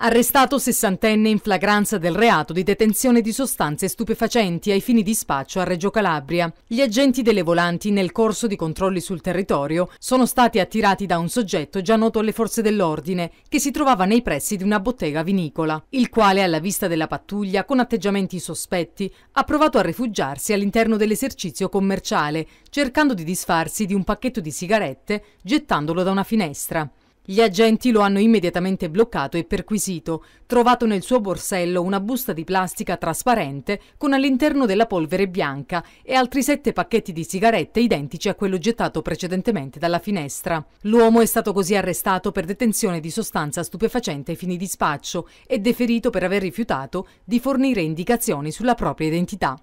Arrestato sessantenne in flagranza del reato di detenzione di sostanze stupefacenti ai fini di spaccio a Reggio Calabria. Gli agenti delle volanti nel corso di controlli sul territorio sono stati attirati da un soggetto già noto alle forze dell'ordine che si trovava nei pressi di una bottega vinicola, il quale alla vista della pattuglia con atteggiamenti sospetti ha provato a rifugiarsi all'interno dell'esercizio commerciale cercando di disfarsi di un pacchetto di sigarette gettandolo da una finestra. Gli agenti lo hanno immediatamente bloccato e perquisito, trovato nel suo borsello una busta di plastica trasparente con all'interno della polvere bianca e altri sette pacchetti di sigarette identici a quello gettato precedentemente dalla finestra. L'uomo è stato così arrestato per detenzione di sostanza stupefacente ai fini di spaccio e deferito per aver rifiutato di fornire indicazioni sulla propria identità.